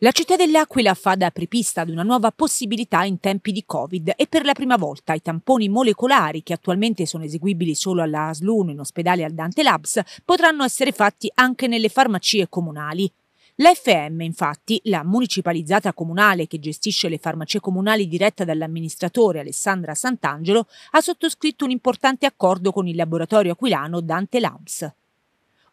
La città dell'Aquila fa da apripista ad una nuova possibilità in tempi di Covid e per la prima volta i tamponi molecolari, che attualmente sono eseguibili solo alla ASL in ospedale al Dante Labs, potranno essere fatti anche nelle farmacie comunali. La FM, infatti, la municipalizzata comunale che gestisce le farmacie comunali diretta dall'amministratore Alessandra Sant'Angelo, ha sottoscritto un importante accordo con il laboratorio aquilano Dante Labs.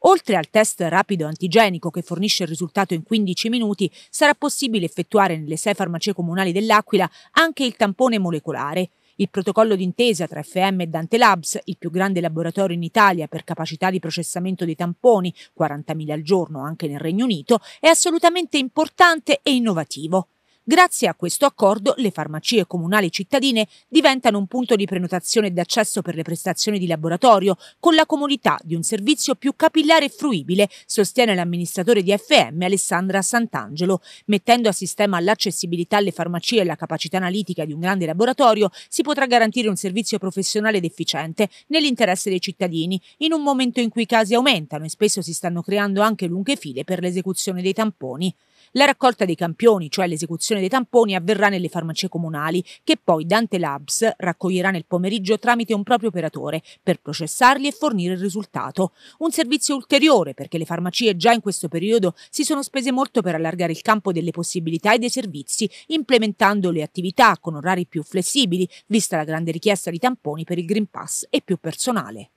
Oltre al test rapido antigenico che fornisce il risultato in 15 minuti, sarà possibile effettuare nelle sei farmacie comunali dell'Aquila anche il tampone molecolare. Il protocollo d'intesa tra FM e Dante Labs, il più grande laboratorio in Italia per capacità di processamento dei tamponi, 40.000 al giorno anche nel Regno Unito, è assolutamente importante e innovativo. Grazie a questo accordo le farmacie comunali cittadine diventano un punto di prenotazione ed accesso per le prestazioni di laboratorio, con la comunità di un servizio più capillare e fruibile, sostiene l'amministratore di FM Alessandra Sant'Angelo. Mettendo a sistema l'accessibilità alle farmacie e la capacità analitica di un grande laboratorio, si potrà garantire un servizio professionale ed efficiente nell'interesse dei cittadini, in un momento in cui i casi aumentano e spesso si stanno creando anche lunghe file per l'esecuzione dei tamponi. La raccolta dei campioni, cioè l'esecuzione dei tamponi, avverrà nelle farmacie comunali, che poi Dante Labs raccoglierà nel pomeriggio tramite un proprio operatore per processarli e fornire il risultato. Un servizio ulteriore perché le farmacie già in questo periodo si sono spese molto per allargare il campo delle possibilità e dei servizi, implementando le attività con orari più flessibili, vista la grande richiesta di tamponi per il Green Pass e più personale.